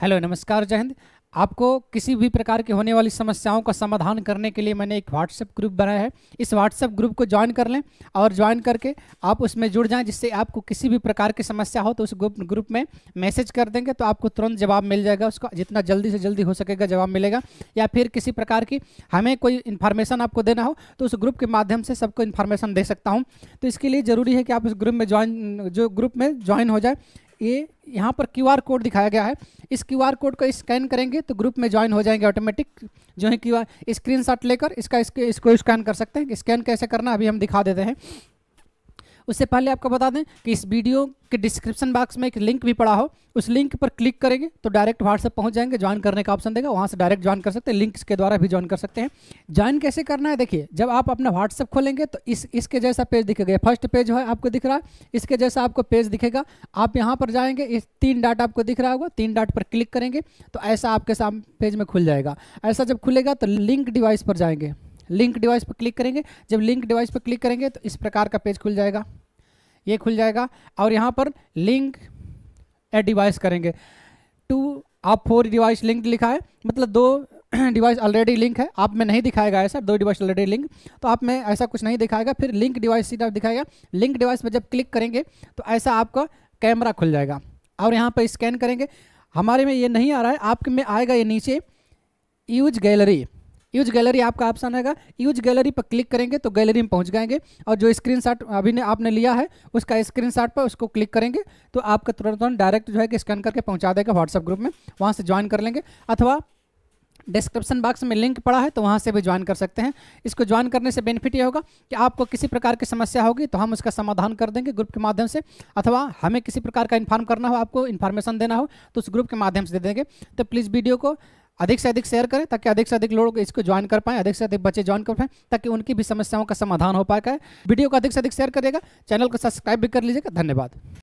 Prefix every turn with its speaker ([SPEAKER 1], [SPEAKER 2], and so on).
[SPEAKER 1] hello नमस्कार जय हिंद आपको किसी भी प्रकार की होने वाली समस्याओं का समाधान करने के लिए मैंने एक व्हाट्सएप ग्रुप बनाया है इस व्हाट्सएप ग्रुप को ज्वाइन कर लें और ज्वाइन करके आप उसमें जुड़ जाएं जिससे आपको किसी भी प्रकार की समस्या हो तो उस ग्रुप ग्रुप में मैसेज कर देंगे तो आपको तुरंत जवाब मिल जाएगा उसका जितना जल्दी से जल्दी हो सकेगा जवाब मिलेगा या फिर किसी प्रकार की हमें कोई इन्फॉर्मेशन आपको देना हो तो उस ग्रुप के माध्यम से सबको इन्फॉर्मेशन दे सकता हूँ तो इसके लिए ज़रूरी है कि आप उस ग्रुप में ज्वाइन जो ग्रुप में ज्वाइन हो जाए ये यहाँ पर क्यूआर कोड दिखाया गया है इस क्यूआर कोड को स्कैन करेंगे तो ग्रुप में ज्वाइन हो जाएंगे ऑटोमेटिक जो है क्यू आर लेकर इसका इसको स्कैन कर सकते हैं स्कैन कैसे करना अभी हम दिखा देते हैं उससे पहले आपको बता दें कि इस वीडियो के डिस्क्रिप्शन बॉक्स में एक लिंक भी पड़ा हो उस लिंक पर क्लिक करेंगे तो डायरेक्ट व्हाट्सएप पहुंच जाएंगे ज्वाइन करने का ऑप्शन देगा वहां से डायरेक्ट ज्वाइन कर सकते हैं लिंक्स के द्वारा भी ज्वाइन कर सकते हैं ज्वाइन कैसे करना है देखिए जब आप अपना व्हाट्सएप खोलेंगे तो इस इसके जैसा पेज दिखेगा फर्स्ट पेज है आपको दिख रहा है इसके जैसा आपको पेज दिखेगा आप यहाँ पर जाएंगे इस तीन डाट आपको दिख रहा होगा तीन डाट पर क्लिक करेंगे तो ऐसा आपके सामने पेज में खुल जाएगा ऐसा जब खुलेगा तो लिंक डिवाइस पर जाएंगे लिंक डिवाइस पर क्लिक करेंगे जब लिंक डिवाइस पर क्लिक करेंगे तो इस प्रकार का पेज खुल जाएगा ये खुल जाएगा और यहाँ पर लिंक ए डिवाइस करेंगे टू आप फोर डिवाइस लिंक लिखा है मतलब दो डिवाइस ऑलरेडी लिंक है आप में नहीं दिखाएगा ऐसा दो डिवाइस ऑलरेडी लिंक तो आप में ऐसा कुछ नहीं दिखाएगा फिर लिंक डिवाइस सीधा दिखाएगा लिंक डिवाइस पर जब क्लिक करेंगे तो ऐसा आपका कैमरा खुल जाएगा और यहाँ पर स्कैन करेंगे हमारे में ये नहीं आ रहा है आपके में आएगा ये नीचे यूज गैलरी यूज गैलरी आपका ऑप्शन रहेगा यूज गैलरी पर क्लिक करेंगे तो गैलरी में पहुँच जाएंगे और जो स्क्रीन अभी ने आपने लिया है उसका स्क्रीन पर उसको क्लिक करेंगे तो आपका तुरंत तुरंत डायरेक्ट जो है कि स्कैन करके पहुँचा देगा व्हाट्सअप ग्रुप में वहाँ से ज्वाइन कर लेंगे अथवा डिस्क्रिप्शन बॉक्स में लिंक पड़ा है तो वहाँ से भी ज्वाइन कर सकते हैं इसको ज्वाइन करने से बेनिफिट ये होगा कि आपको किसी प्रकार की समस्या होगी तो हम उसका समाधान कर देंगे ग्रुप के माध्यम से अथवा हमें किसी प्रकार का इन्फॉर्म करना हो आपको इन्फॉर्मेशन देना हो तो उस ग्रुप के माध्यम से दे देंगे तो प्लीज़ वीडियो को अधिक से अधिक शेयर करें ताकि अधिक से अधिक लोग इसको ज्वाइन कर पाएं अधिक से अधिक बच्चे ज्वाइन कर पाएं ताकि उनकी भी समस्याओं का समाधान हो पाए वीडियो को अधिक से अधिक शेयर करिएगा चैनल को सब्सक्राइब भी कर लीजिएगा धन्यवाद